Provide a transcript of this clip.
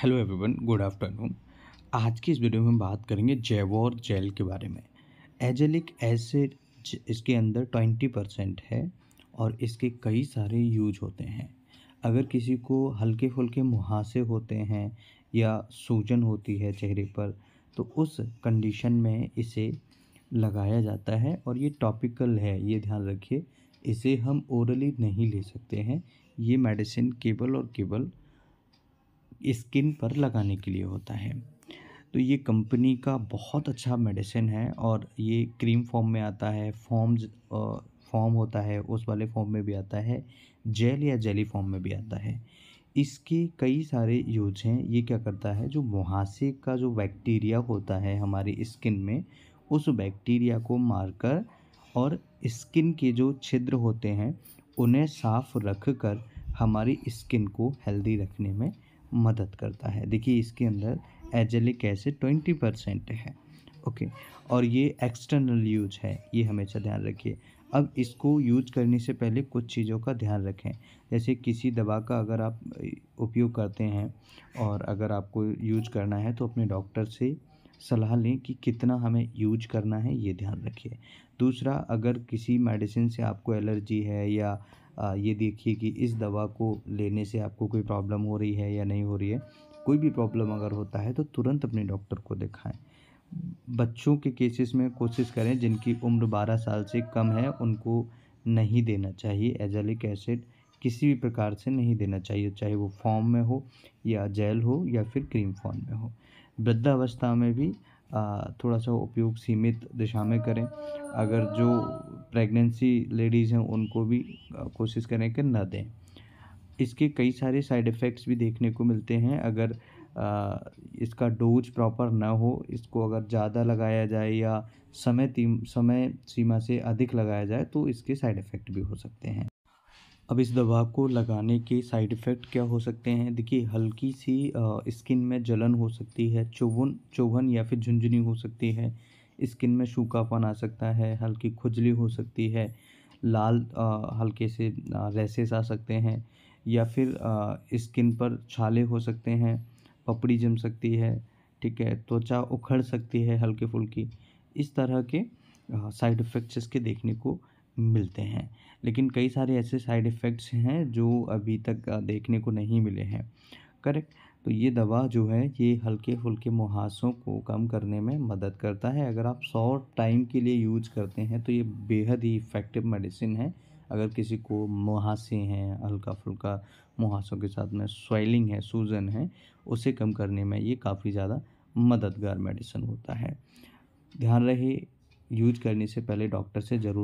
hello everyone good afternoon आज की इस वीडियो में बात करेंगे जेवोर जेल के बारे में एजेलिक एसिड इसके अंदर ट्वेंटी परसेंट है और इसके कई सारे यूज होते हैं अगर किसी को हल्के फुल्के मुहासे होते हैं या सूजन होती है चेहरे पर तो उस कंडीशन में इसे लगाया जाता है और ये टॉपिकल है ये ध्यान रखिए इसे हम ओरली नहीं ले सकते हैं ये मेडिसिन केवल और केवल स्किन पर लगाने के लिए होता है तो ये कंपनी का बहुत अच्छा मेडिसिन है और ये क्रीम फॉर्म में आता है फॉर्म्स फॉर्म होता है उस वाले फॉर्म में भी आता है जेल या जेली फॉर्म में भी आता है इसके कई सारे यूज हैं ये क्या करता है जो मुहासे का जो बैक्टीरिया होता है हमारी स्किन में उस बैक्टीरिया को मारकर और स्किन के जो छिद्र होते हैं उन्हें साफ रख कर हमारी स्किन को हेल्दी रखने में मदद करता है देखिए इसके अंदर एजेलिक एसिड ट्वेंटी परसेंट है ओके और ये एक्सटर्नल यूज है ये हमेशा ध्यान रखिए अब इसको यूज करने से पहले कुछ चीज़ों का ध्यान रखें जैसे किसी दवा का अगर आप उपयोग करते हैं और अगर आपको यूज करना है तो अपने डॉक्टर से सलाह लें कि कितना हमें यूज करना है ये ध्यान रखिए दूसरा अगर किसी मेडिसिन से आपको एलर्जी है या ये देखिए कि इस दवा को लेने से आपको कोई प्रॉब्लम हो रही है या नहीं हो रही है कोई भी प्रॉब्लम अगर होता है तो तुरंत अपने डॉक्टर को दिखाएं बच्चों के केसेस में कोशिश करें जिनकी उम्र 12 साल से कम है उनको नहीं देना चाहिए एजेलिक एसिड किसी भी प्रकार से नहीं देना चाहिए चाहे वो फॉर्म में हो या जेल हो या फिर क्रीम फॉर्म में हो वृद्धावस्था में भी थोड़ा सा उपयोग सीमित दिशा में करें अगर जो प्रेगनेंसी लेडीज़ हैं उनको भी कोशिश करें कि ना दें इसके कई सारे साइड इफ़ेक्ट्स भी देखने को मिलते हैं अगर आ, इसका डोज प्रॉपर ना हो इसको अगर ज़्यादा लगाया जाए या समय समय सीमा से अधिक लगाया जाए तो इसके साइड इफ़ेक्ट भी हो सकते हैं अब इस दवा को लगाने के साइड इफ़ेक्ट क्या हो सकते हैं देखिए हल्की सी स्किन में जलन हो सकती है चौवन चौवन या फिर झुंझुनी हो सकती है स्किन में सूखापन आ सकता है हल्की खुजली हो सकती है लाल आ, हल्के से रेसेस आ सकते हैं या फिर स्किन पर छाले हो सकते हैं पपड़ी जम सकती है ठीक है त्वचा उखड़ सकती है हल्के फुल्की इस तरह के साइड इफ़ेक्ट्स इसके देखने को मिलते हैं लेकिन कई सारे ऐसे साइड इफ़ेक्ट्स हैं जो अभी तक देखने को नहीं मिले हैं करेक्ट तो ये दवा जो है ये हल्के फुल्के मुहासों को कम करने में मदद करता है अगर आप सौ टाइम के लिए यूज करते हैं तो ये बेहद ही इफ़ेक्टिव मेडिसिन है अगर किसी को मुहासे हैं हल्का फुल्का मुहासों के साथ में स्वेलिंग है सूजन है उसे कम करने में ये काफ़ी ज़्यादा मददगार मेडिसिन होता है ध्यान रहे यूज करने से पहले डॉक्टर से ज़रूर